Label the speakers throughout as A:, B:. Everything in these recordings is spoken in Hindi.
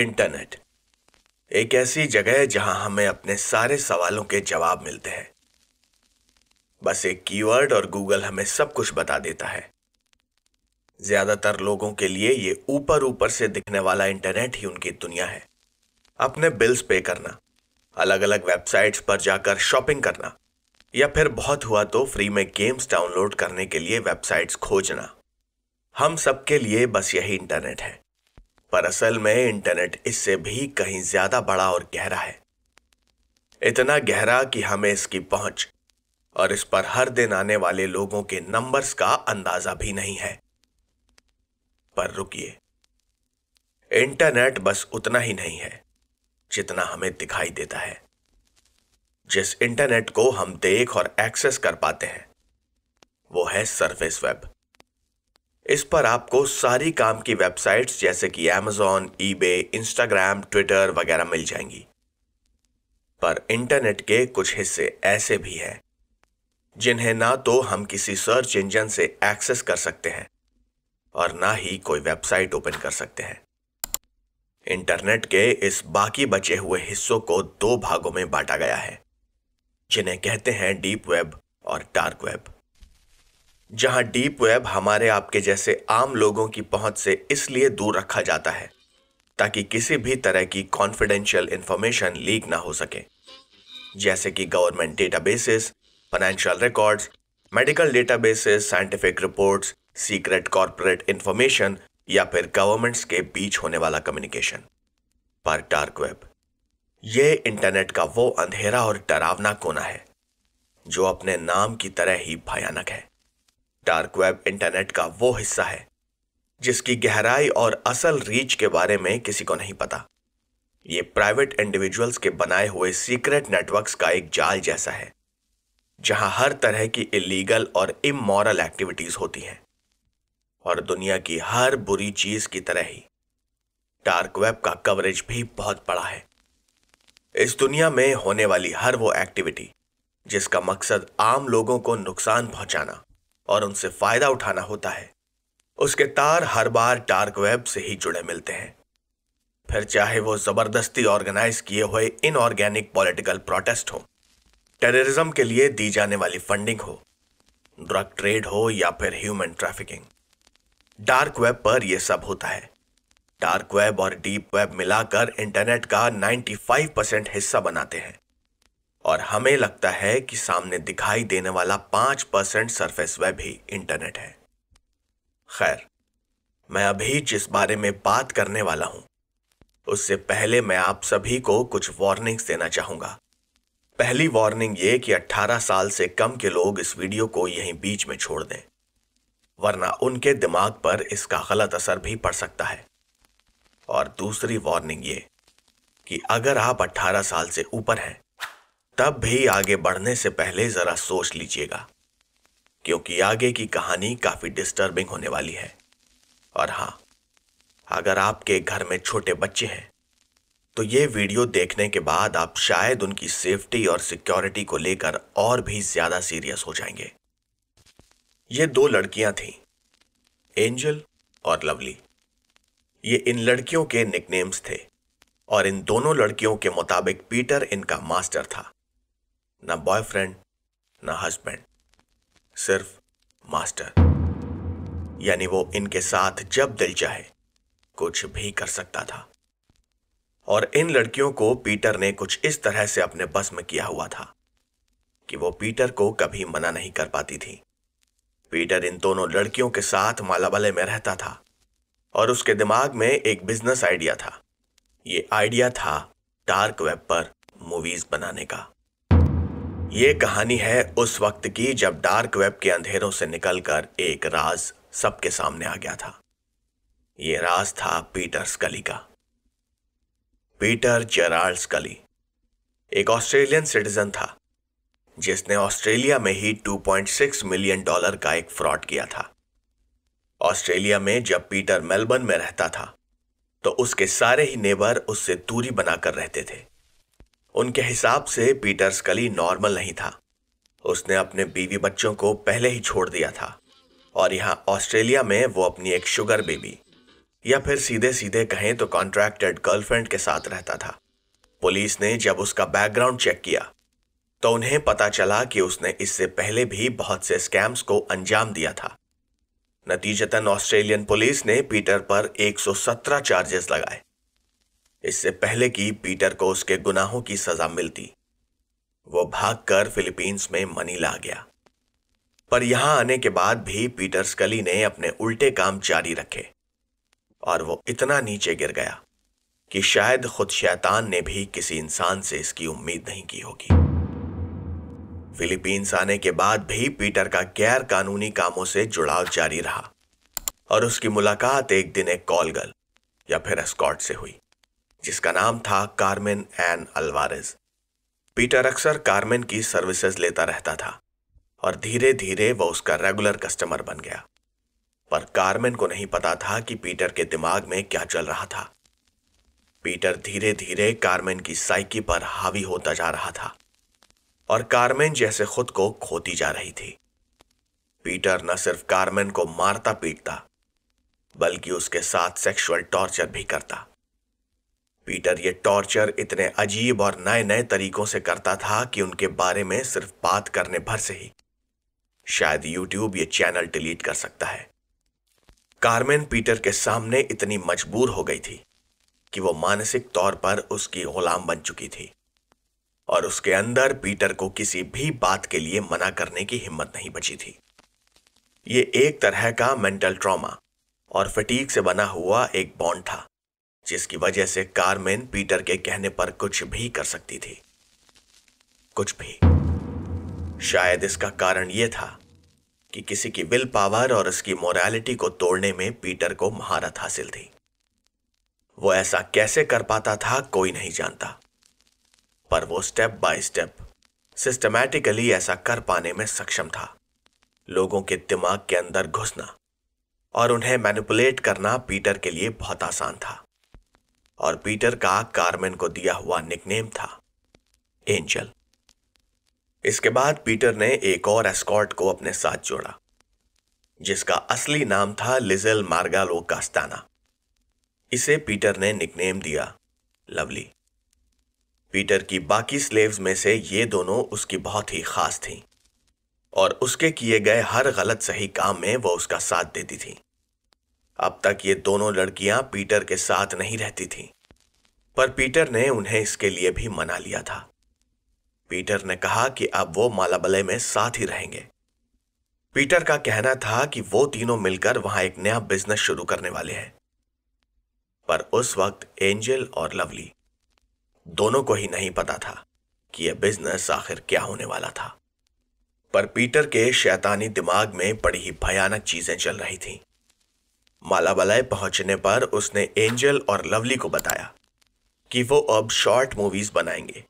A: इंटरनेट एक ऐसी जगह है जहां हमें अपने सारे सवालों के जवाब मिलते हैं बस एक कीवर्ड और गूगल हमें सब कुछ बता देता है ज्यादातर लोगों के लिए ये ऊपर ऊपर से दिखने वाला इंटरनेट ही उनकी दुनिया है अपने बिल्स पे करना अलग अलग वेबसाइट्स पर जाकर शॉपिंग करना या फिर बहुत हुआ तो फ्री में गेम्स डाउनलोड करने के लिए वेबसाइट्स खोजना हम सबके लिए बस यही इंटरनेट है पर असल में इंटरनेट इससे भी कहीं ज्यादा बड़ा और गहरा है इतना गहरा कि हमें इसकी पहुंच और इस पर हर दिन आने वाले लोगों के नंबर्स का अंदाजा भी नहीं है पर रुकिए इंटरनेट बस उतना ही नहीं है जितना हमें दिखाई देता है जिस इंटरनेट को हम देख और एक्सेस कर पाते हैं वो है सरफेस वेब इस पर आपको सारी काम की वेबसाइट्स जैसे कि एमेजॉन ईबे, इंस्टाग्राम ट्विटर वगैरह मिल जाएंगी पर इंटरनेट के कुछ हिस्से ऐसे भी हैं जिन्हें ना तो हम किसी सर्च इंजन से एक्सेस कर सकते हैं और ना ही कोई वेबसाइट ओपन कर सकते हैं इंटरनेट के इस बाकी बचे हुए हिस्सों को दो भागों में बांटा गया है जिन्हें कहते हैं डीप वेब और डार्क वेब जहां डीप वेब हमारे आपके जैसे आम लोगों की पहुंच से इसलिए दूर रखा जाता है ताकि किसी भी तरह की कॉन्फिडेंशियल इंफॉर्मेशन लीक ना हो सके जैसे कि government databases, financial records medical databases, scientific reports secret corporate information या फिर गवर्नमेंट्स के बीच होने वाला कम्युनिकेशन पर डार्क वेब यह इंटरनेट का वो अंधेरा और डरावना कोना है जो अपने नाम की तरह ही भयानक है डार्क वेब इंटरनेट का वो हिस्सा है जिसकी गहराई और असल रीच के बारे में किसी को नहीं पता ये प्राइवेट इंडिविजुअल्स के बनाए हुए सीक्रेट नेटवर्क्स का एक जाल जैसा है जहां हर तरह की इलीगल और इमोरल एक्टिविटीज होती हैं और दुनिया की हर बुरी चीज की तरह ही डार्क वेब का कवरेज भी बहुत बड़ा है इस दुनिया में होने वाली हर वो एक्टिविटी जिसका मकसद आम लोगों को नुकसान पहुंचाना और उनसे फायदा उठाना होता है उसके तार हर बार डार्क वेब से ही जुड़े मिलते हैं फिर चाहे वो जबरदस्ती ऑर्गेनाइज किए हुए इनऑर्गेनिक पॉलिटिकल प्रोटेस्ट हो टेररिज्म के लिए दी जाने वाली फंडिंग हो ड्रग ट्रेड हो या फिर ह्यूमन ट्रैफिकिंग डार्क वेब पर यह सब होता है डार्क वेब और डीप वेब मिलाकर इंटरनेट का 95 परसेंट हिस्सा बनाते हैं और हमें लगता है कि सामने दिखाई देने वाला पांच परसेंट सरफेस वेब ही इंटरनेट है खैर मैं अभी जिस बारे में बात करने वाला हूं उससे पहले मैं आप सभी को कुछ वार्निंग्स देना चाहूंगा पहली वार्निंग ये कि 18 साल से कम के लोग इस वीडियो को यहीं बीच में छोड़ दें वरना उनके दिमाग पर इसका गलत असर भी पड़ सकता है और दूसरी वार्निंग ये कि अगर आप 18 साल से ऊपर हैं तब भी आगे बढ़ने से पहले जरा सोच लीजिएगा क्योंकि आगे की कहानी काफी डिस्टर्बिंग होने वाली है और हां अगर आपके घर में छोटे बच्चे हैं तो ये वीडियो देखने के बाद आप शायद उनकी सेफ्टी और सिक्योरिटी को लेकर और भी ज्यादा सीरियस हो जाएंगे ये दो लड़कियां थीं एंजल और लवली ये इन लड़कियों के निकनेम्स थे और इन दोनों लड़कियों के मुताबिक पीटर इनका मास्टर था ना बॉयफ्रेंड ना हस्बैंड सिर्फ मास्टर यानी वो इनके साथ जब दिल चाहे कुछ भी कर सकता था और इन लड़कियों को पीटर ने कुछ इस तरह से अपने बस में किया हुआ था कि वो पीटर को कभी मना नहीं कर पाती थी पीटर इन दोनों लड़कियों के साथ मालाबले में रहता था और उसके दिमाग में एक बिजनेस आइडिया था ये आइडिया था डार्क वेब पर मूवीज बनाने का ये कहानी है उस वक्त की जब डार्क वेब के अंधेरों से निकलकर एक राज सबके सामने आ गया था ये राज था पीटर स्कली का पीटर जेराल्ड स्कली एक ऑस्ट्रेलियन सिटीजन था जिसने ऑस्ट्रेलिया में ही 2.6 मिलियन डॉलर का एक फ्रॉड किया था ऑस्ट्रेलिया में जब पीटर मेलबर्न में रहता था तो उसके सारे ही नेबर उससे दूरी बनाकर रहते थे उनके हिसाब से पीटर स्कली नॉर्मल नहीं था उसने अपने बीवी बच्चों को पहले ही छोड़ दिया था और यहाँ ऑस्ट्रेलिया में वो अपनी एक शुगर बेबी या फिर सीधे सीधे कहें तो कॉन्ट्रैक्टेड गर्लफ्रेंड के साथ रहता था पुलिस ने जब उसका बैकग्राउंड चेक किया तो उन्हें पता चला कि उसने इससे पहले भी बहुत से स्कैम्स को अंजाम दिया था नतीजतन ऑस्ट्रेलियन पुलिस ने पीटर पर 117 चार्जेस लगाए इससे पहले कि पीटर को उसके गुनाहों की सजा मिलती वो भागकर फिलीपींस में मनीला गया पर यहां आने के बाद भी पीटर स्कली ने अपने उल्टे काम जारी रखे और वो इतना नीचे गिर गया कि शायद खुद शैतान ने भी किसी इंसान से इसकी उम्मीद नहीं की होगी फिलीपींस आने के बाद भी पीटर का गैर कानूनी कामों से जुड़ाव जारी रहा और उसकी मुलाकात एक दिन एक कॉलगल या फिर एस्कॉट से हुई जिसका नाम था कार्मेन एन अल्वारेज पीटर अक्सर कार्मेन की सर्विसेज लेता रहता था और धीरे धीरे वह उसका रेगुलर कस्टमर बन गया पर कार्मेन को नहीं पता था कि पीटर के दिमाग में क्या चल रहा था पीटर धीरे धीरे कार्मेन की साइकी पर हावी होता जा रहा था और कार्मेन जैसे खुद को खोती जा रही थी पीटर न सिर्फ कार्मेन को मारता पीटता बल्कि उसके साथ सेक्सुअल टॉर्चर भी करता पीटर ये टॉर्चर इतने अजीब और नए नए तरीकों से करता था कि उनके बारे में सिर्फ बात करने भर से ही शायद यूट्यूब ये चैनल डिलीट कर सकता है कार्मेन पीटर के सामने इतनी मजबूर हो गई थी कि वो मानसिक तौर पर उसकी गुलाम बन चुकी थी और उसके अंदर पीटर को किसी भी बात के लिए मना करने की हिम्मत नहीं बची थी ये एक तरह का मेंटल ट्रॉमा और फटीक से बना हुआ एक बॉन्ड था जिसकी वजह से कारमेन पीटर के कहने पर कुछ भी कर सकती थी कुछ भी शायद इसका कारण यह था कि किसी की विल पावर और उसकी मोरालिटी को तोड़ने में पीटर को महारत हासिल थी वो ऐसा कैसे कर पाता था कोई नहीं जानता पर वो स्टेप बाय स्टेप सिस्टमैटिकली ऐसा कर पाने में सक्षम था लोगों के दिमाग के अंदर घुसना और उन्हें मैनिपुलेट करना पीटर के लिए बहुत आसान था और पीटर का कारमेन को दिया हुआ निकनेम था एंजल इसके बाद पीटर ने एक और एस्कॉर्ट को अपने साथ जोड़ा जिसका असली नाम था लिजल मार्गालो कास्ताना इसे पीटर ने निकनेम दिया लवली पीटर की बाकी स्लेव्स में से ये दोनों उसकी बहुत ही खास थीं और उसके किए गए हर गलत सही काम में वो उसका साथ देती थी अब तक ये दोनों लड़कियां पीटर के साथ नहीं रहती थीं, पर पीटर ने उन्हें इसके लिए भी मना लिया था पीटर ने कहा कि अब वो मालाबले में साथ ही रहेंगे पीटर का कहना था कि वो तीनों मिलकर वहां एक नया बिजनेस शुरू करने वाले हैं पर उस वक्त एंजल और लवली दोनों को ही नहीं पता था कि यह बिजनेस आखिर क्या होने वाला था पर पीटर के शैतानी दिमाग में बड़ी ही भयानक चीजें चल रही थीं। मालाबलाई पहुंचने पर उसने एंजल और लवली को बताया कि वो अब शॉर्ट मूवीज बनाएंगे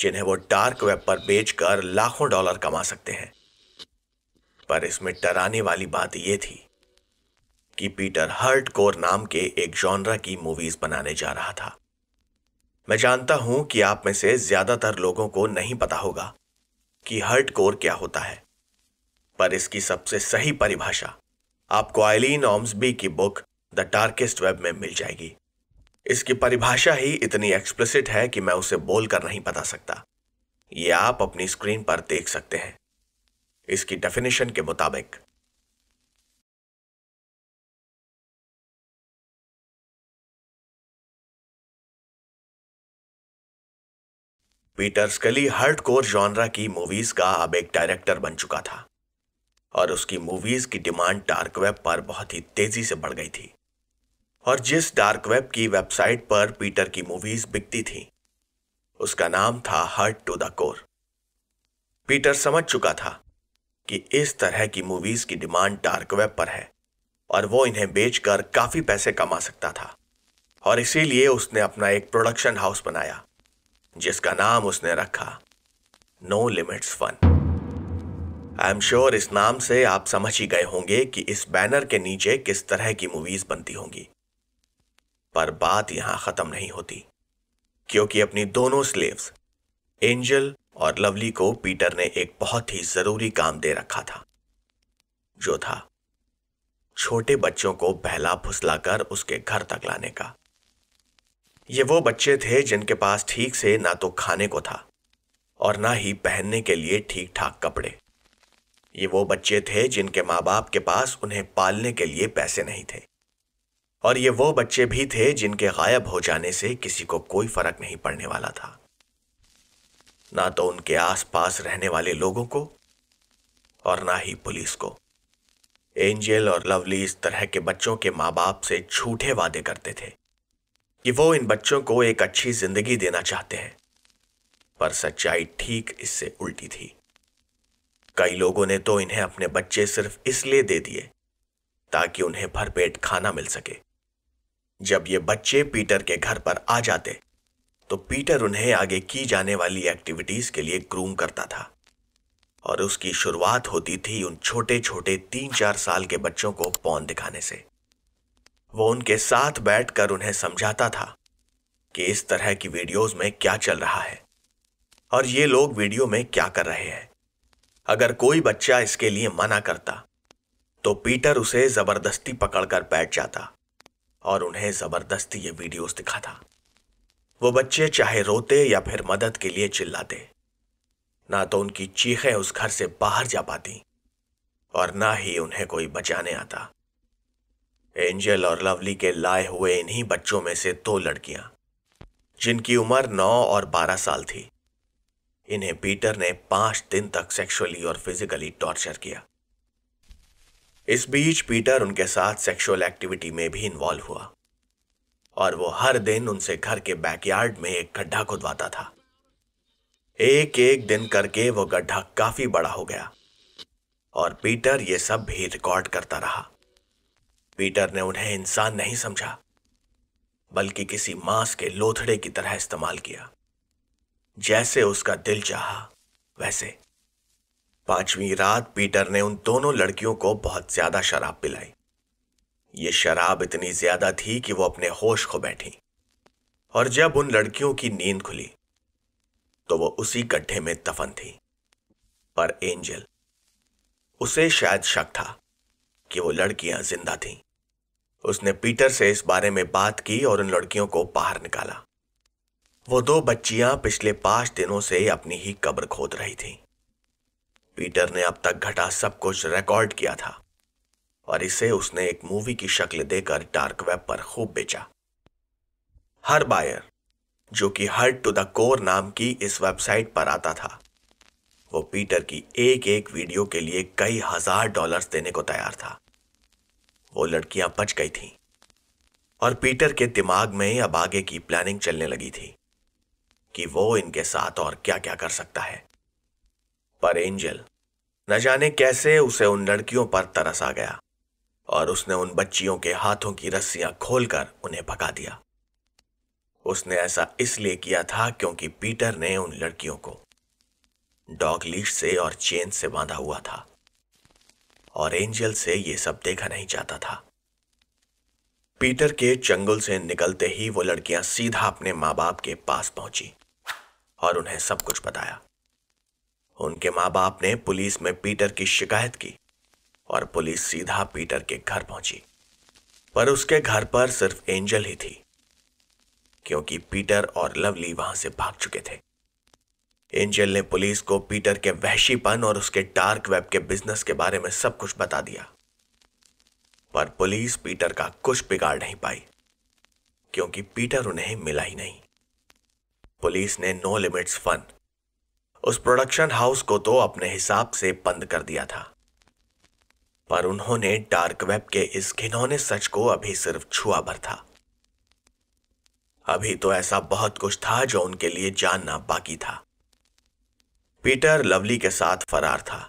A: जिन्हें वो डार्क वेब पर बेचकर लाखों डॉलर कमा सकते हैं पर इसमें डराने वाली बात यह थी कि पीटर हर्ट कोर नाम के एक जॉनरा की मूवीज बनाने जा रहा था मैं जानता हूं कि आप में से ज्यादातर लोगों को नहीं पता होगा कि हर्ट कोर क्या होता है पर इसकी सबसे सही परिभाषा आपको आइलीन ऑम्सबी की बुक द डार्केस्ट वेब में मिल जाएगी इसकी परिभाषा ही इतनी एक्सप्लिसिट है कि मैं उसे बोलकर नहीं बता सकता ये आप अपनी स्क्रीन पर देख सकते हैं इसकी डेफिनेशन के मुताबिक Peter Scully hurt core genre की मूवीज का अब एक डायरेक्टर बन चुका था और उसकी मूवीज़ की डिमांड डार्क वेब पर बहुत ही तेज़ी से बढ़ गई थी और जिस डार्क वेब की वेबसाइट पर पीटर की मूवीज़ बिकती थी उसका नाम था hurt to the core Peter समझ चुका था कि इस तरह की मूवीज़ की डिमांड डार्क वेब पर है और वो इन्हें बेचकर काफ़ी पैसे कमा सकता था और इसीलिए उसने अपना एक प्रोडक्शन हाउस बनाया जिसका नाम उसने रखा no limits fun I am sure इस नाम से आप समझ ही गए होंगे कि इस बैनर के नीचे किस तरह की मूवीज बनती होंगी पर बात यहां खत्म नहीं होती क्योंकि अपनी दोनों स्लेव्स एंजल और लवली को पीटर ने एक बहुत ही जरूरी काम दे रखा था जो था छोटे बच्चों को बहला कर उसके घर तक लाने का ये वो बच्चे थे जिनके पास ठीक से ना तो खाने को था और ना ही पहनने के लिए ठीक ठाक कपड़े ये वो बच्चे थे जिनके माँ बाप के पास उन्हें पालने के लिए पैसे नहीं थे और ये वो बच्चे भी थे जिनके गायब हो जाने से किसी को कोई फर्क नहीं पड़ने वाला था ना तो उनके आसपास रहने वाले लोगों को और ना ही पुलिस को एंजल और लवली इस तरह के बच्चों के माँ बाप से झूठे वादे करते थे कि वो इन बच्चों को एक अच्छी जिंदगी देना चाहते हैं पर सच्चाई ठीक इससे उल्टी थी कई लोगों ने तो इन्हें अपने बच्चे सिर्फ इसलिए दे दिए ताकि उन्हें भरपेट खाना मिल सके जब ये बच्चे पीटर के घर पर आ जाते तो पीटर उन्हें आगे की जाने वाली एक्टिविटीज के लिए ग्रूम करता था और उसकी शुरुआत होती थी उन छोटे छोटे तीन चार साल के बच्चों को पौन दिखाने से वो उनके साथ बैठकर उन्हें समझाता था कि इस तरह की वीडियोस में क्या चल रहा है और ये लोग वीडियो में क्या कर रहे हैं अगर कोई बच्चा इसके लिए मना करता तो पीटर उसे जबरदस्ती पकड़कर बैठ जाता और उन्हें जबरदस्ती ये वीडियोस दिखाता वो बच्चे चाहे रोते या फिर मदद के लिए चिल्लाते ना तो उनकी चीखें उस घर से बाहर जा पाती और ना ही उन्हें कोई बचाने आता एंजल और लवली के लाए हुए इन्हीं बच्चों में से दो लड़कियां जिनकी उम्र नौ और बारह साल थी इन्हें पीटर ने पांच दिन तक सेक्सुअली और फिजिकली टॉर्चर किया इस बीच पीटर उनके साथ सेक्सुअल एक्टिविटी में भी इन्वॉल्व हुआ और वो हर दिन उनसे घर के बैकयार्ड में एक गड्ढा खुदवाता था एक एक दिन करके वो गड्ढा काफी बड़ा हो गया और पीटर ये सब भी रिकॉर्ड करता रहा पीटर ने उन्हें इंसान नहीं समझा बल्कि किसी मांस के लोथड़े की तरह इस्तेमाल किया जैसे उसका दिल चाहा वैसे पांचवी रात पीटर ने उन दोनों लड़कियों को बहुत ज्यादा शराब पिलाई ये शराब इतनी ज्यादा थी कि वो अपने होश खो बैठी और जब उन लड़कियों की नींद खुली तो वो उसी गड्ढे में दफन थी पर एंजल उसे शायद शक था कि वो लड़कियां जिंदा थीं उसने पीटर से इस बारे में बात की और उन लड़कियों को बाहर निकाला वो दो बच्चियां पिछले पांच दिनों से अपनी ही कब्र खोद रही थीं। पीटर ने अब तक घटा सब कुछ रिकॉर्ड किया था और इसे उसने एक मूवी की शक्ल देकर डार्क वेब पर खूब बेचा हर बायर जो कि हर्ड टू द कोर नाम की इस वेबसाइट पर आता था वो पीटर की एक एक वीडियो के लिए कई हजार डॉलर्स देने को तैयार था वो लड़कियां बच गई थीं और पीटर के दिमाग में अब आगे की प्लानिंग चलने लगी थी कि वो इनके साथ और क्या क्या कर सकता है पर एंजल न जाने कैसे उसे उन लड़कियों पर तरस आ गया और उसने उन बच्चियों के हाथों की रस्सियां खोलकर उन्हें पका दिया उसने ऐसा इसलिए किया था क्योंकि पीटर ने उन लड़कियों को डॉग लीश से और चेन से बांधा हुआ था और एंजल से यह सब देखा नहीं चाहता था पीटर के चंगुल से निकलते ही वो लड़कियां सीधा अपने मां बाप के पास पहुंची और उन्हें सब कुछ बताया उनके मां बाप ने पुलिस में पीटर की शिकायत की और पुलिस सीधा पीटर के घर पहुंची पर उसके घर पर सिर्फ एंजल ही थी क्योंकि पीटर और लवली वहां से भाग चुके थे एंजल ने पुलिस को पीटर के वहशीपन और उसके डार्क वेब के बिजनेस के बारे में सब कुछ बता दिया पर पुलिस पीटर का कुछ बिगाड़ नहीं पाई क्योंकि पीटर उन्हें मिला ही नहीं पुलिस ने नो लिमिट्स फन उस प्रोडक्शन हाउस को तो अपने हिसाब से बंद कर दिया था पर उन्होंने डार्क वेब के इस घिनौने सच को अभी सिर्फ छुआ भर था अभी तो ऐसा बहुत कुछ था जो उनके लिए जानना बाकी था पीटर लवली के साथ फरार था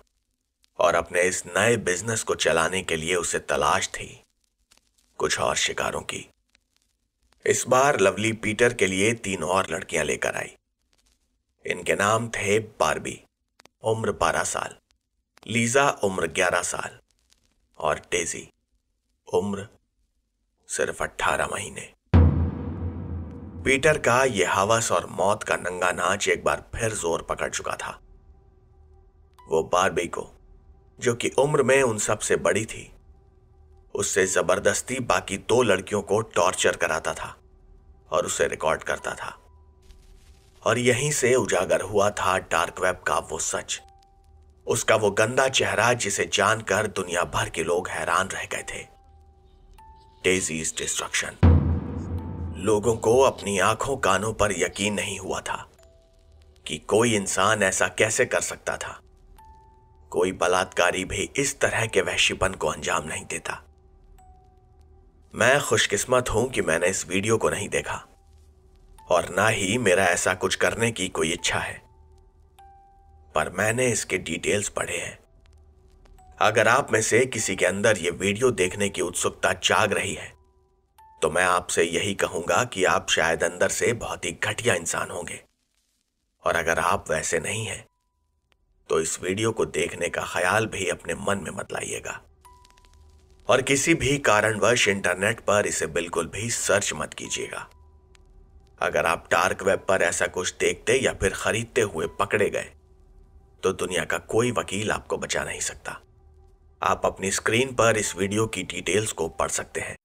A: और अपने इस नए बिजनेस को चलाने के लिए उसे तलाश थी कुछ और शिकारों की इस बार लवली पीटर के लिए तीन और लड़कियां लेकर आई इनके नाम थे बारबी उम्र बारह साल लीजा उम्र ग्यारह साल और टेजी उम्र सिर्फ अट्ठारह महीने पीटर का यह हवस और मौत का नंगा नाच एक बार फिर जोर पकड़ चुका था वो बारबी को जो कि उम्र में उन सबसे बड़ी थी उससे जबरदस्ती बाकी दो लड़कियों को टॉर्चर कराता था और उसे रिकॉर्ड करता था और यहीं से उजागर हुआ था डार्क वेब का वो सच उसका वो गंदा चेहरा जिसे जानकर दुनिया भर के लोग हैरान रह गए थे डेजीज डिस्ट्रक्शन लोगों को अपनी आंखों कानों पर यकीन नहीं हुआ था कि कोई इंसान ऐसा कैसे कर सकता था कोई बलात्कारी भी इस तरह के वहशीपन को अंजाम नहीं देता मैं खुशकिस्मत हूं कि मैंने इस वीडियो को नहीं देखा और ना ही मेरा ऐसा कुछ करने की कोई इच्छा है पर मैंने इसके डिटेल्स पढ़े हैं अगर आप में से किसी के अंदर यह वीडियो देखने की उत्सुकता जाग रही है तो मैं आपसे यही कहूंगा कि आप शायद अंदर से बहुत ही घटिया इंसान होंगे और अगर आप वैसे नहीं हैं तो इस वीडियो को देखने का ख्याल भी अपने मन में मत लाइएगा और किसी भी कारणवश इंटरनेट पर इसे बिल्कुल भी सर्च मत कीजिएगा अगर आप डार्क वेब पर ऐसा कुछ देखते या फिर खरीदते हुए पकड़े गए तो दुनिया का कोई वकील आपको बचा नहीं सकता आप अपनी स्क्रीन पर इस वीडियो की डिटेल्स को पढ़ सकते हैं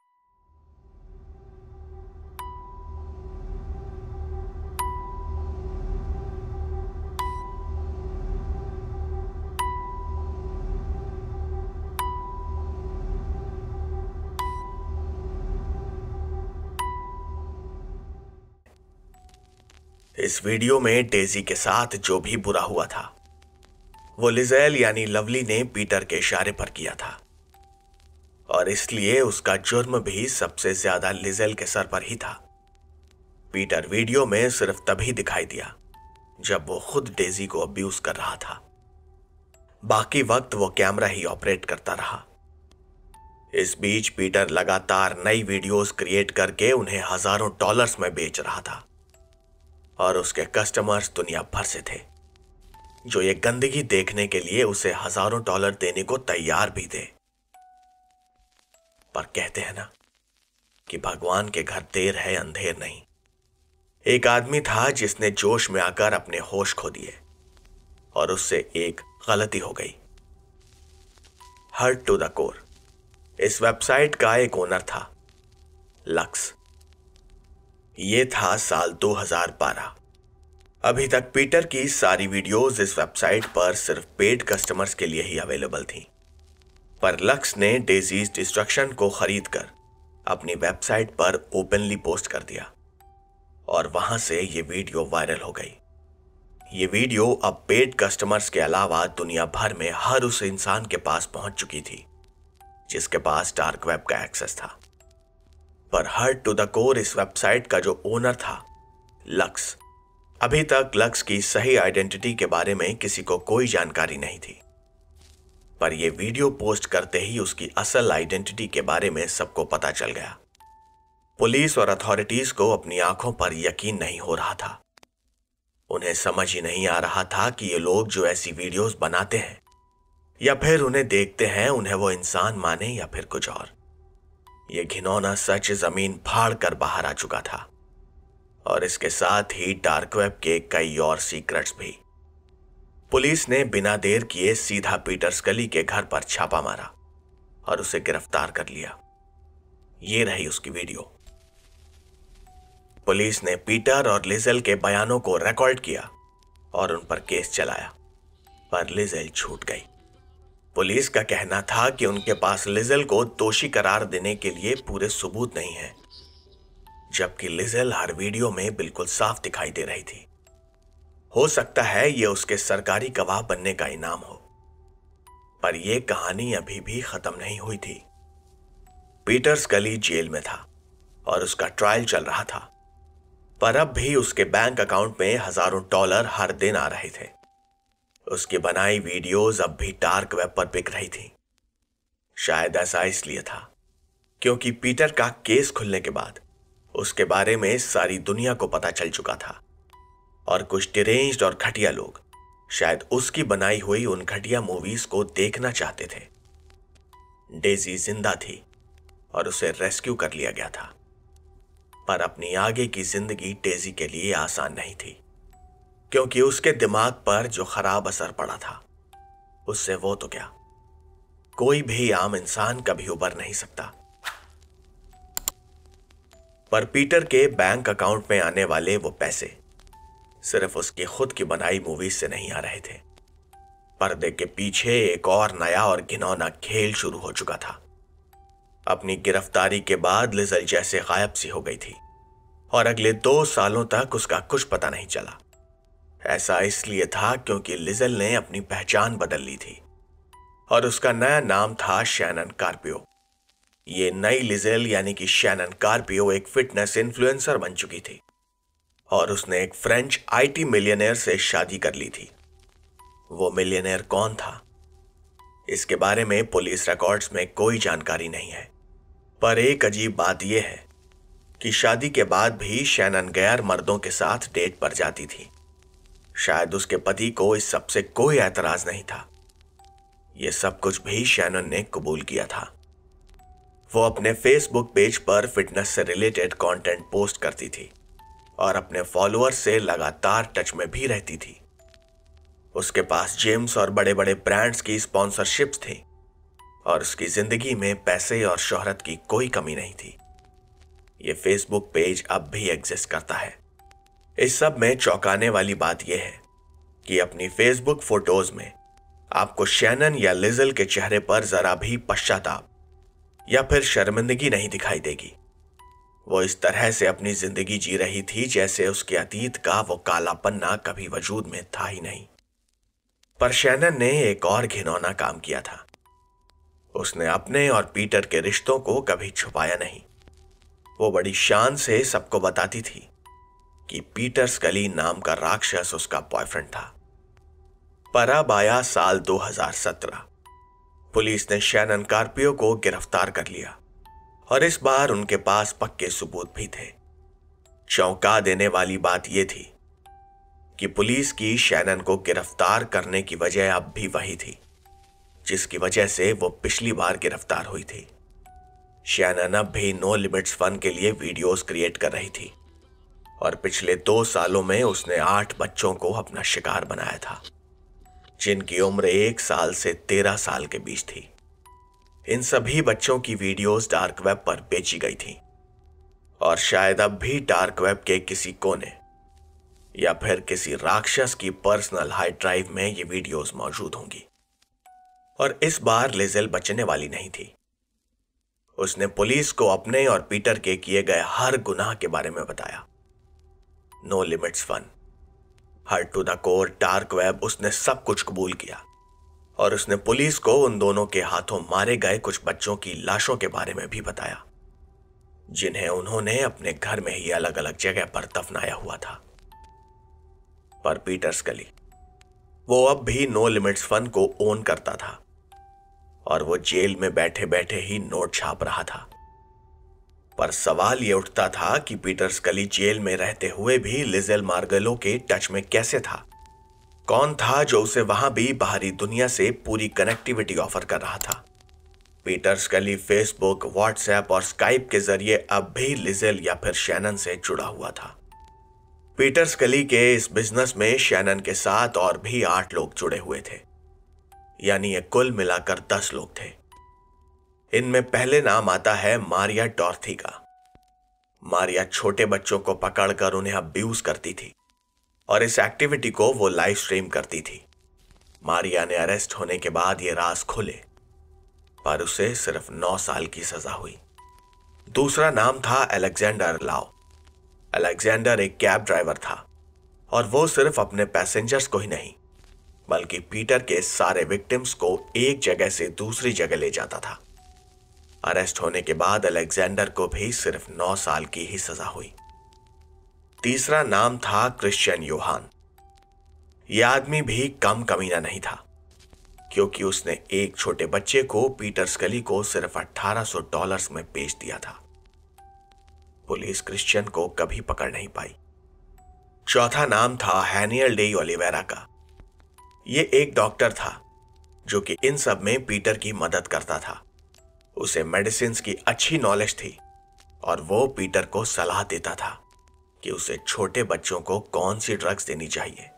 A: इस वीडियो में डेजी के साथ जो भी बुरा हुआ था वो लिजेल यानी लवली ने पीटर के इशारे पर किया था और इसलिए उसका जुर्म भी सबसे ज्यादा लिजेल के सर पर ही था पीटर वीडियो में सिर्फ तभी दिखाई दिया जब वो खुद डेजी को अब्यूज कर रहा था बाकी वक्त वो कैमरा ही ऑपरेट करता रहा इस बीच पीटर लगातार नई वीडियोस क्रिएट करके उन्हें हजारों डॉलर्स में बेच रहा था और उसके कस्टमर्स दुनिया भर से थे जो ये गंदगी देखने के लिए उसे हजारों डॉलर देने को तैयार भी थे पर कहते हैं ना कि भगवान के घर देर है अंधेर नहीं एक आदमी था जिसने जोश में आकर अपने होश खो दिए और उससे एक गलती हो गई हर्ट टू द कोर इस वेबसाइट का एक ओनर था लक्स ये था साल 2012 अभी तक पीटर की सारी वीडियोस इस वेबसाइट पर सिर्फ पेड कस्टमर्स के लिए ही अवेलेबल थी पर लक्स ने डेजीज डिस्ट्रक्शन को खरीद कर अपनी वेबसाइट पर ओपनली पोस्ट कर दिया और वहां से ये वीडियो वायरल हो गई ये वीडियो अब पेड कस्टमर्स के अलावा दुनिया भर में हर उस इंसान के पास पहुंच चुकी थी जिसके पास डार्क वेब का एक्सेस था पर हर्ट टू द कोर इस वेबसाइट का जो ओनर था लक्स अभी तक लक्स की सही आइडेंटिटी के बारे में किसी को कोई जानकारी नहीं थी पर यह वीडियो पोस्ट करते ही उसकी असल आइडेंटिटी के बारे में सबको पता चल गया पुलिस और अथॉरिटीज को अपनी आंखों पर यकीन नहीं हो रहा था उन्हें समझ ही नहीं आ रहा था कि ये लोग जो ऐसी वीडियोस बनाते हैं या फिर उन्हें देखते हैं उन्हें वो इंसान माने या फिर कुछ और यह घिनौना सच जमीन फाड़ कर बाहर आ चुका था और इसके साथ ही डार्क वेब के कई और सीक्रेट्स भी पुलिस ने बिना देर किए सीधा पीटर्स गली के घर पर छापा मारा और उसे गिरफ्तार कर लिया ये रही उसकी वीडियो पुलिस ने पीटर और लिजल के बयानों को रिकॉर्ड किया और उन पर केस चलाया पर लिजल छूट गई पुलिस का कहना था कि उनके पास लिजल को दोषी करार देने के लिए पूरे सबूत नहीं है जबकि लिजल हर वीडियो में बिल्कुल साफ दिखाई दे रही थी हो सकता है ये उसके सरकारी गवाह बनने का इनाम हो पर यह कहानी अभी भी खत्म नहीं हुई थी पीटर्स गली जेल में था और उसका ट्रायल चल रहा था पर अब भी उसके बैंक अकाउंट में हजारों डॉलर हर दिन आ रहे थे उसकी बनाई वीडियोस अब भी डार्क वेब पर बिक रही थी शायद ऐसा इसलिए था क्योंकि पीटर का केस खुलने के बाद उसके बारे में सारी दुनिया को पता चल चुका था और कुछ डिरेंज और घटिया लोग शायद उसकी बनाई हुई उन घटिया मूवीज को देखना चाहते थे डेजी जिंदा थी और उसे रेस्क्यू कर लिया गया था पर अपनी आगे की जिंदगी डेजी के लिए आसान नहीं थी क्योंकि उसके दिमाग पर जो खराब असर पड़ा था उससे वो तो क्या कोई भी आम इंसान कभी उबर नहीं सकता पर पीटर के बैंक अकाउंट में आने वाले वो पैसे सिर्फ उसकी खुद की बनाई मूवीज से नहीं आ रहे थे पर्दे के पीछे एक और नया और घिनौना खेल शुरू हो चुका था अपनी गिरफ्तारी के बाद लिजल जैसे गायब सी हो गई थी और अगले दो सालों तक उसका कुछ पता नहीं चला ऐसा इसलिए था क्योंकि लिजल ने अपनी पहचान बदल ली थी और उसका नया नाम था शैनन कार्पियो ये नई लिजल यानी कि शैनन कार्पियो एक फिटनेस इन्फ्लुएंसर बन चुकी थी और उसने एक फ्रेंच आईटी मिलियनेयर से शादी कर ली थी वो मिलियनेयर कौन था इसके बारे में पुलिस रिकॉर्ड्स में कोई जानकारी नहीं है पर एक अजीब बात यह है कि शादी के बाद भी शैनन गैर मर्दों के साथ डेट पर जाती थी शायद उसके पति को इस सब से कोई एतराज नहीं था यह सब कुछ भी शैनन ने कबूल किया था वो अपने फेसबुक पेज पर फिटनेस से रिलेटेड कंटेंट पोस्ट करती थी और अपने फॉलोअर्स से लगातार टच में भी रहती थी उसके पास जिम्स और बड़े बड़े ब्रांड्स की स्पॉन्सरशिप्स थी और उसकी जिंदगी में पैसे और शोहरत की कोई कमी नहीं थी ये फेसबुक पेज अब भी एग्जिस्ट करता है इस सब में चौंकाने वाली बात यह है कि अपनी फेसबुक फोटोज में आपको शैनन या लिजल के चेहरे पर जरा भी पश्चाताप या फिर शर्मिंदगी नहीं दिखाई देगी वो इस तरह से अपनी जिंदगी जी रही थी जैसे उसके अतीत का वो काला पन्ना कभी वजूद में था ही नहीं पर शैनन ने एक और घिनौना काम किया था उसने अपने और पीटर के रिश्तों को कभी छुपाया नहीं वो बड़ी शान से सबको बताती थी कि पीटर्स गली नाम का राक्षस उसका बॉयफ्रेंड था पराब आया साल 2017 पुलिस ने शैनन कार्पियो को गिरफ्तार कर लिया और इस बार उनके पास पक्के सबूत भी थे चौंका देने वाली बात यह थी कि पुलिस की शैनन को गिरफ्तार करने की वजह अब भी वही थी जिसकी वजह से वो पिछली बार गिरफ्तार हुई थी शैनन अब भी नो लिमिट्स फन के लिए वीडियोस क्रिएट कर रही थी और पिछले दो सालों में उसने आठ बच्चों को अपना शिकार बनाया था जिनकी उम्र एक साल से तेरह साल के बीच थी इन सभी बच्चों की वीडियोस डार्क वेब पर बेची गई थी और शायद अब भी डार्क वेब के किसी कोने या फिर किसी राक्षस की पर्सनल हाई ड्राइव में ये वीडियोस मौजूद होंगी और इस बार लेजल बचने वाली नहीं थी उसने पुलिस को अपने और पीटर के किए गए हर गुनाह के बारे में बताया no limits fun hurt to the core dark web उसने सब कुछ कबूल किया और उसने पुलिस को उन दोनों के हाथों मारे गए कुछ बच्चों की लाशों के बारे में भी बताया जिन्हें उन्होंने अपने घर में ही अलग अलग जगह पर दफनाया हुआ था पर पीटर्स गली वो अब भी नो लिमिट्स फन को ओन करता था और वो जेल में बैठे बैठे ही नोट छाप रहा था पर सवाल ये उठता था कि पीटर्स कली जेल में रहते हुए भी लिजेल मार्गलो के टच में कैसे था कौन था जो उसे वहां भी बाहरी दुनिया से पूरी कनेक्टिविटी ऑफर कर रहा था पीटर्स कली फेसबुक व्हाट्सएप और स्काइप के जरिए अब भी लिजेल या फिर शैनन से जुड़ा हुआ था पीटर्स कली के इस बिजनेस में शैनन के साथ और भी आठ लोग जुड़े हुए थे यानी ये कुल मिलाकर दस लोग थे इनमें पहले नाम आता है मारिया डॉर्थी का मारिया छोटे बच्चों को पकड़कर उन्हें अब्यूज करती थी और इस एक्टिविटी को वो लाइव स्ट्रीम करती थी मारिया ने अरेस्ट होने के बाद ये राज खोले पर उसे सिर्फ नौ साल की सजा हुई दूसरा नाम था अलेक्जेंडर लाओ अलेक्जेंडर एक कैब ड्राइवर था और वो सिर्फ अपने पैसेंजर्स को ही नहीं बल्कि पीटर के सारे विक्टिम्स को एक जगह से दूसरी जगह ले जाता था अरेस्ट होने के बाद अलेक्जेंडर को भी सिर्फ नौ साल की ही सजा हुई तीसरा नाम था क्रिश्चियन योहान यह आदमी भी कम कमीना नहीं था क्योंकि उसने एक छोटे बच्चे को पीटर स्कली को सिर्फ 1800 डॉलर्स में बेच दिया था पुलिस क्रिश्चियन को कभी पकड़ नहीं पाई चौथा नाम था हैनियल डे ओलिवेरा का यह एक डॉक्टर था जो कि इन सब में पीटर की मदद करता था उसे मेडिसिन की अच्छी नॉलेज थी और वो पीटर को सलाह देता था कि उसे छोटे बच्चों को कौन सी ड्रग्स देनी चाहिए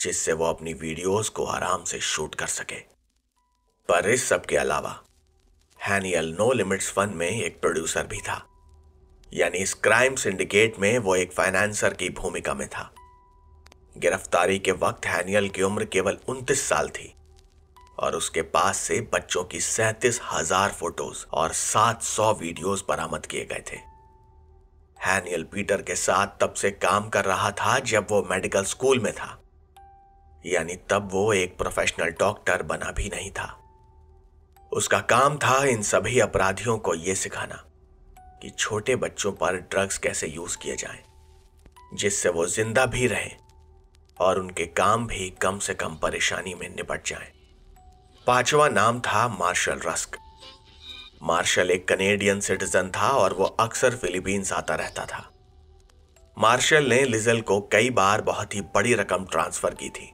A: जिससे वो अपनी वीडियोस को आराम से शूट कर सके पर इस सब के अलावा हैनियल नो लिमिट्स फन में एक प्रोड्यूसर भी था यानी इस क्राइम सिंडिकेट में वो एक फाइनेंसर की भूमिका में था गिरफ्तारी के वक्त हैनियल की उम्र केवल उनतीस साल थी और उसके पास से बच्चों की सैतीस हजार फोटोज और 700 वीडियोस बरामद किए गए थे हैनियल पीटर के साथ तब से काम कर रहा था जब वो मेडिकल स्कूल में था यानी तब वो एक प्रोफेशनल डॉक्टर बना भी नहीं था उसका काम था इन सभी अपराधियों को यह सिखाना कि छोटे बच्चों पर ड्रग्स कैसे यूज किए जाए जिससे वो जिंदा भी रहें और उनके काम भी कम से कम परेशानी में निपट जाएं। पांचवा नाम था मार्शल रस्क मार्शल एक कनेडियन सिटीजन था और वो अक्सर फिलीपींस आता रहता था मार्शल ने लिजल को कई बार बहुत ही बड़ी रकम ट्रांसफर की थी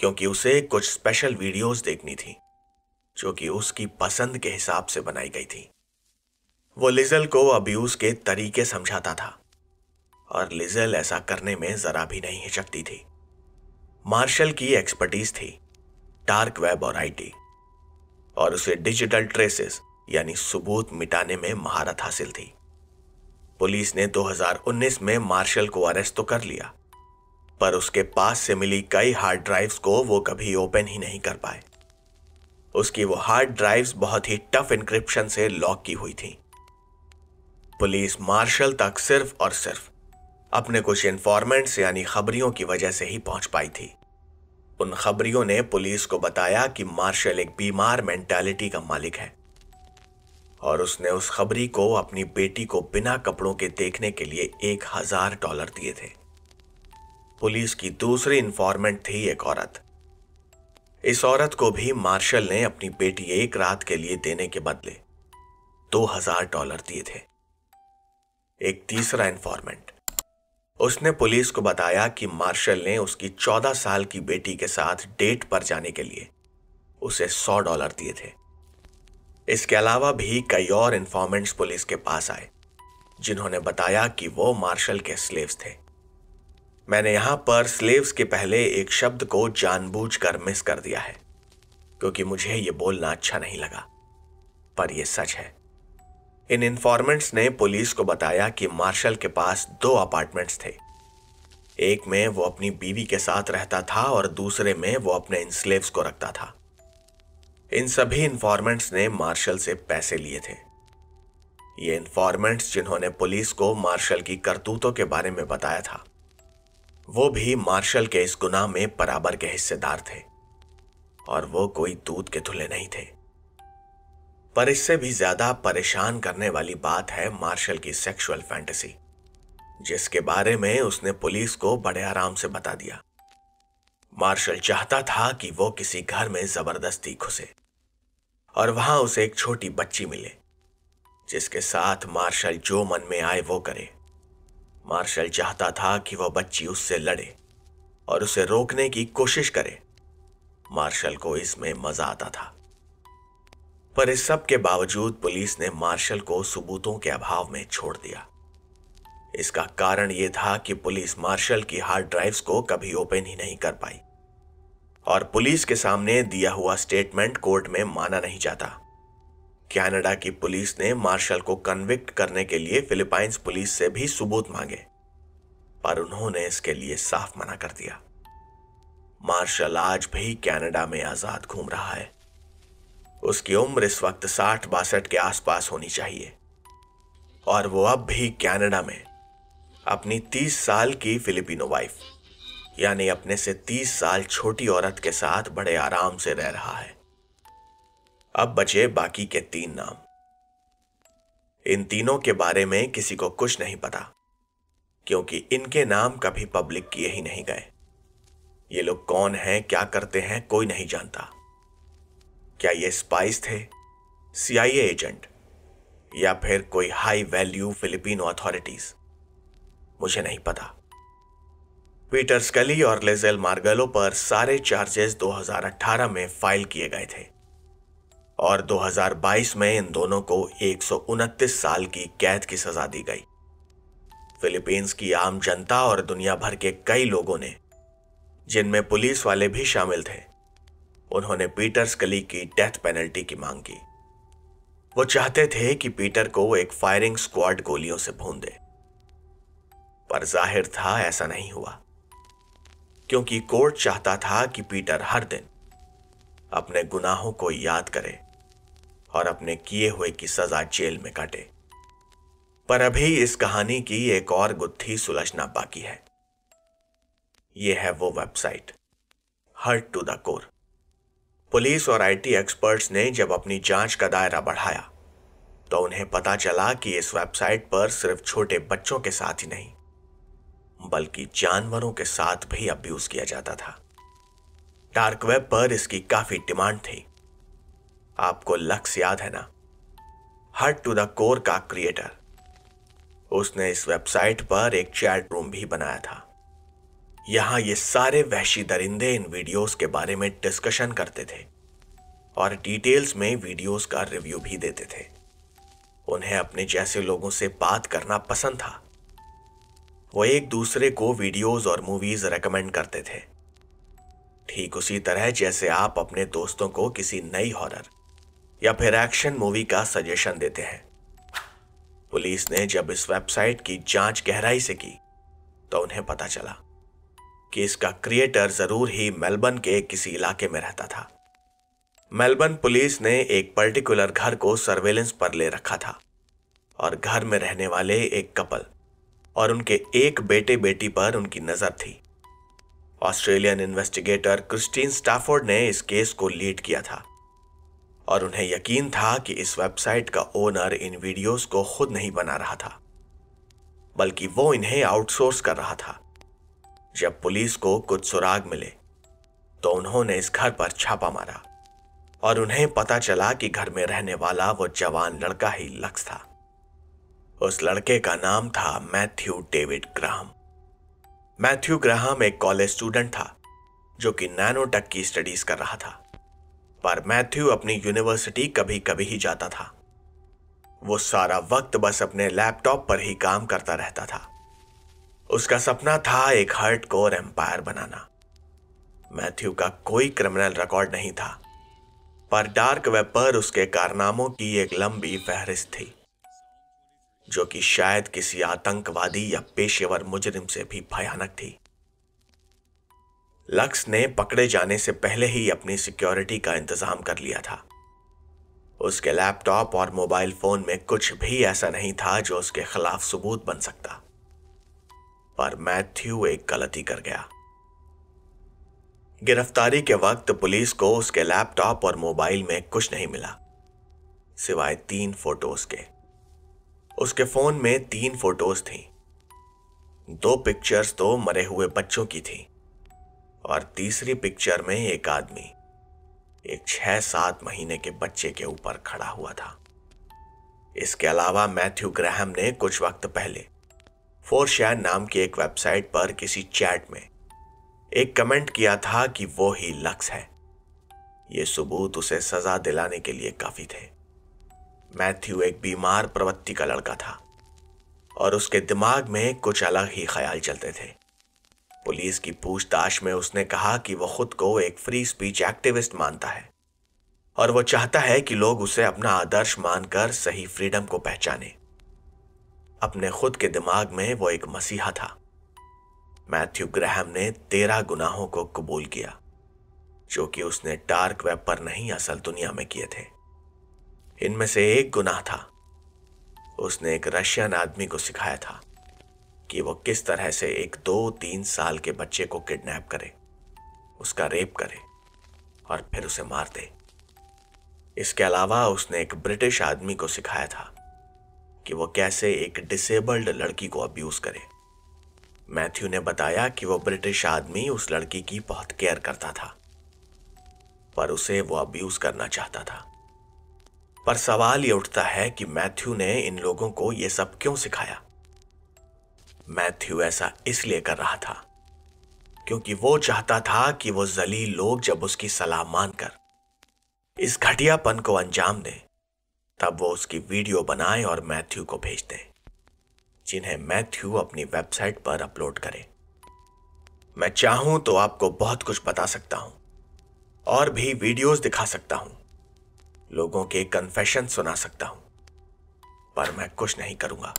A: क्योंकि उसे कुछ स्पेशल वीडियोस देखनी थी जो कि उसकी पसंद के हिसाब से बनाई गई थी वो लिजल को अब्यूज के तरीके समझाता था और लिजल ऐसा करने में जरा भी नहीं हिचकती थी मार्शल की एक्सपर्टीज थी डार्क वेब और आईटी और उसे डिजिटल ट्रेसेस यानी सबूत मिटाने में महारत हासिल थी पुलिस ने 2019 में मार्शल को अरेस्ट तो कर लिया पर उसके पास से मिली कई हार्ड ड्राइव्स को वो कभी ओपन ही नहीं कर पाए उसकी वो हार्ड ड्राइव्स बहुत ही टफ इंक्रिप्शन से लॉक की हुई थी पुलिस मार्शल तक सिर्फ और सिर्फ अपने कुछ इन्फॉर्मेंट्स यानी खबरियों की वजह से ही पहुंच पाई थी उन खबरियों ने पुलिस को बताया कि मार्शल एक बीमार मेंटालिटी का मालिक है और उसने उस खबरी को अपनी बेटी को बिना कपड़ों के देखने के लिए एक हजार डॉलर दिए थे पुलिस की दूसरी इंफॉर्मेंट थी एक औरत इस औरत को भी मार्शल ने अपनी बेटी एक रात के लिए देने के बदले दो हजार डॉलर दिए थे एक तीसरा इंफॉर्मेंट उसने पुलिस को बताया कि मार्शल ने उसकी चौदह साल की बेटी के साथ डेट पर जाने के लिए उसे सौ डॉलर दिए थे इसके अलावा भी कई और इन्फॉर्मेंट्स पुलिस के पास आए जिन्होंने बताया कि वो मार्शल के स्लेव्स थे मैंने यहां पर स्लेव्स के पहले एक शब्द को जानबूझकर मिस कर दिया है क्योंकि मुझे ये बोलना अच्छा नहीं लगा पर यह सच है इन इन्फॉर्मेंट्स ने पुलिस को बताया कि मार्शल के पास दो अपार्टमेंट्स थे एक में वो अपनी बीवी के साथ रहता था और दूसरे में वो अपने इंस्लेव्स को रखता था इन सभी इन्फॉर्मेंट्स ने मार्शल से पैसे लिए थे ये इन्फॉर्मेंट्स जिन्होंने पुलिस को मार्शल की करतूतों के बारे में बताया था वो भी मार्शल के इस गुनाह में बराबर के हिस्सेदार थे और वो कोई दूध के धुले नहीं थे पर इससे भी ज्यादा परेशान करने वाली बात है मार्शल की सेक्सुअल फैंटेसी जिसके बारे में उसने पुलिस को बड़े आराम से बता दिया मार्शल चाहता था कि वो किसी घर में जबरदस्ती घुसे और वहां उसे एक छोटी बच्ची मिले जिसके साथ मार्शल जो मन में आए वो करे मार्शल चाहता था कि वह बच्ची उससे लड़े और उसे रोकने की कोशिश करे मार्शल को इसमें मजा आता था पर इस सब के बावजूद पुलिस ने मार्शल को सबूतों के अभाव में छोड़ दिया इसका कारण यह था कि पुलिस मार्शल की हार्ड ड्राइव्स को कभी ओपन ही नहीं कर पाई और पुलिस के सामने दिया हुआ स्टेटमेंट कोर्ट में माना नहीं जाता कनाडा की पुलिस ने मार्शल को कन्विक्ट करने के लिए फिलीपाइंस पुलिस से भी सबूत मांगे पर उन्होंने इसके लिए साफ मना कर दिया मार्शल आज भी कनाडा में आजाद घूम रहा है उसकी उम्र इस वक्त साठ बासठ के आसपास होनी चाहिए और वो अब भी कनाडा में अपनी तीस साल की फिलिपिनो वाइफ यानी अपने से तीस साल छोटी औरत के साथ बड़े आराम से रह रहा है अब बचे बाकी के तीन नाम इन तीनों के बारे में किसी को कुछ नहीं पता क्योंकि इनके नाम कभी पब्लिक किए ही नहीं गए ये लोग कौन हैं क्या करते हैं कोई नहीं जानता क्या ये स्पाइस थे सीआईए एजेंट या फिर कोई हाई वैल्यू फिलिपिनो अथॉरिटीज मुझे नहीं पता पीटर स्कली और लेजेल मार्गलो पर सारे चार्जेस 2018 में फाइल किए गए थे और 2022 में इन दोनों को एक साल की कैद की सजा दी गई फिलीपींस की आम जनता और दुनिया भर के कई लोगों ने जिनमें पुलिस वाले भी शामिल थे उन्होंने पीटर स्कली की डेथ पेनल्टी की मांग की वो चाहते थे कि पीटर को एक फायरिंग स्क्वाड गोलियों से भून दे पर जाहिर था ऐसा नहीं हुआ क्योंकि कोर्ट चाहता था कि पीटर हर दिन अपने गुनाहों को याद करे और अपने किए हुए की सजा जेल में काटे पर अभी इस कहानी की एक और गुत्थी सुलझना बाकी है यह है वो website hurt to the core police और आईटी एक्सपर्ट्स ने जब अपनी जांच का दायरा बढ़ाया तो उन्हें पता चला कि इस वेबसाइट पर सिर्फ छोटे बच्चों के साथ ही नहीं बल्कि जानवरों के साथ भी अब्यूज किया जाता था डार्क वेब पर इसकी काफी डिमांड थी आपको लक्ष्य याद है ना हट टू द कोर का क्रिएटर उसने इस वेबसाइट पर एक चैट रूम भी बनाया था यहां ये सारे वहशी दरिंदे इन वीडियोस के बारे में डिस्कशन करते थे और डिटेल्स में वीडियोस का रिव्यू भी देते थे उन्हें अपने जैसे लोगों से बात करना पसंद था वो एक दूसरे को वीडियोस और मूवीज रेकमेंड करते थे ठीक उसी तरह जैसे आप अपने दोस्तों को किसी नई हॉरर या फिर एक्शन मूवी का सजेशन देते हैं पुलिस ने जब इस वेबसाइट की जांच गहराई से की तो उन्हें पता चला कि इसका क्रिएटर जरूर ही मेलबर्न के किसी इलाके में रहता था मेलबर्न पुलिस ने एक पर्टिकुलर घर को सर्वेलेंस पर ले रखा था और घर में रहने वाले एक कपल और उनके एक बेटे बेटी पर उनकी नजर थी ऑस्ट्रेलियन इन्वेस्टिगेटर क्रिस्टीन स्टाफोर्ड ने इस केस को लीड किया था और उन्हें यकीन था कि इस वेबसाइट का ओनर इन वीडियोस को खुद नहीं बना रहा था बल्कि वो इन्हें आउटसोर्स कर रहा था जब पुलिस को कुछ सुराग मिले तो उन्होंने इस घर पर छापा मारा और उन्हें पता चला कि घर में रहने वाला वो जवान लड़का ही लक्स था उस लड़के का नाम था Matthew David Graham Matthew Graham एक कॉलेज स्टूडेंट था जो कि नैनो टक की स्टडीज कर रहा था पर मैथ्यू अपनी यूनिवर्सिटी कभी कभी ही जाता था वो सारा वक्त बस अपने लैपटॉप पर ही काम करता रहता था उसका सपना था एक हर्ट कोर एम्पायर बनाना मैथ्यू का कोई क्रिमिनल रिकॉर्ड नहीं था पर डार्क वेब पर उसके कारनामों की एक लंबी फहरिस्त थी जो कि शायद किसी आतंकवादी या पेशेवर मुजरिम से भी भयानक थी लक्स ने पकड़े जाने से पहले ही अपनी सिक्योरिटी का इंतजाम कर लिया था उसके लैपटॉप और मोबाइल फोन में कुछ भी ऐसा नहीं था जो उसके खिलाफ सबूत बन सकता पर मैथ्यू एक गलती कर गया गिरफ्तारी के वक्त पुलिस को उसके लैपटॉप और मोबाइल में कुछ नहीं मिला सिवाय तीन फोटोज के उसके फोन में तीन फोटोज थी दो पिक्चर्स तो मरे हुए बच्चों की थी और तीसरी पिक्चर में एक आदमी एक छह सात महीने के बच्चे के ऊपर खड़ा हुआ था इसके अलावा मैथ्यू ग्रहम ने कुछ वक्त पहले फोर शैन नाम की एक वेबसाइट पर किसी चैट में एक कमेंट किया था कि वो ही लक्स है ये सबूत उसे सजा दिलाने के लिए काफी थे मैथ्यू एक बीमार प्रवृत्ति का लड़का था और उसके दिमाग में कुछ अलग ही ख्याल चलते थे पुलिस की पूछताछ में उसने कहा कि वह खुद को एक फ्री स्पीच एक्टिविस्ट मानता है और वो चाहता है कि लोग उसे अपना आदर्श मानकर सही फ्रीडम को पहचाने अपने खुद के दिमाग में वो एक मसीहा था मैथ्यू ग्रहम ने तेरह गुनाहों को कबूल किया जो कि उसने डार्क वेब पर नहीं असल दुनिया में किए थे इनमें से एक गुनाह था उसने एक रशियन आदमी को सिखाया था कि वो किस तरह से एक दो तीन साल के बच्चे को किडनैप करे उसका रेप करे और फिर उसे मार दे इसके अलावा उसने एक ब्रिटिश आदमी को सिखाया था कि वो कैसे एक डिसेबल्ड लड़की को अब्यूज़ करे मैथ्यू ने बताया कि वो ब्रिटिश आदमी उस लड़की की बहुत केयर करता था पर उसे वो अब्यूज़ करना चाहता था पर सवाल ये उठता है कि मैथ्यू ने इन लोगों को ये सब क्यों सिखाया मैथ्यू ऐसा इसलिए कर रहा था क्योंकि वो चाहता था कि वो जलील लोग जब उसकी सलाह मानकर इस घटियापन को अंजाम दें तब वो उसकी वीडियो बनाए और मैथ्यू को भेज दें जिन्हें मैथ्यू अपनी वेबसाइट पर अपलोड करे मैं चाहूं तो आपको बहुत कुछ बता सकता हूं और भी वीडियोस दिखा सकता हूं लोगों के कन्फेशन सुना सकता हूं पर मैं कुछ नहीं करूंगा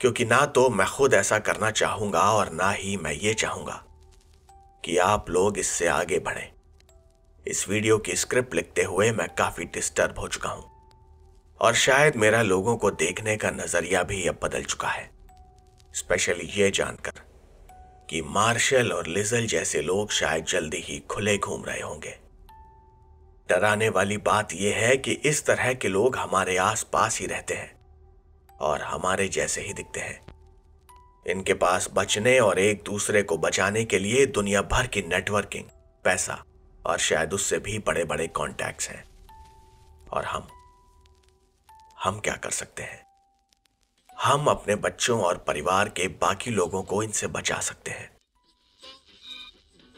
A: क्योंकि ना तो मैं खुद ऐसा करना चाहूंगा और ना ही मैं ये चाहूंगा कि आप लोग इससे आगे बढ़ें इस वीडियो की स्क्रिप्ट लिखते हुए मैं काफी डिस्टर्ब हो चुका हूं और शायद मेरा लोगों को देखने का नजरिया भी अब बदल चुका है स्पेशली ये जानकर कि मार्शल और लिजल जैसे लोग शायद जल्दी ही खुले घूम रहे होंगे डराने वाली बात यह है कि इस तरह के लोग हमारे आसपास ही रहते हैं और हमारे जैसे ही दिखते हैं इनके पास बचने और एक दूसरे को बचाने के लिए दुनिया भर की नेटवर्किंग पैसा और शायद उससे भी बड़े बड़े कॉन्टैक्ट्स हैं और हम हम क्या कर सकते हैं हम अपने बच्चों और परिवार के बाकी लोगों को इनसे बचा सकते हैं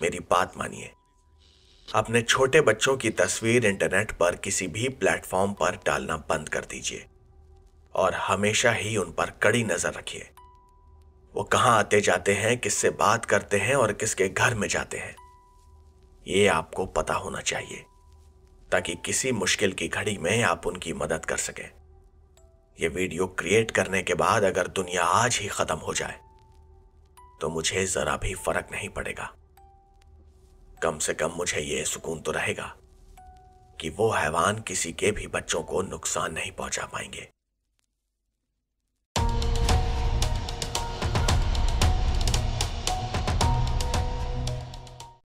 A: मेरी बात मानिए अपने छोटे बच्चों की तस्वीर इंटरनेट पर किसी भी प्लेटफॉर्म पर डालना बंद कर दीजिए और हमेशा ही उन पर कड़ी नजर रखिए वो कहां आते जाते हैं किससे बात करते हैं और किसके घर में जाते हैं ये आपको पता होना चाहिए ताकि किसी मुश्किल की घड़ी में आप उनकी मदद कर सकें ये वीडियो क्रिएट करने के बाद अगर दुनिया आज ही खत्म हो जाए तो मुझे जरा भी फर्क नहीं पड़ेगा कम से कम मुझे यह सुकून तो रहेगा कि वो हैवान किसी के भी बच्चों को नुकसान नहीं पहुंचा पाएंगे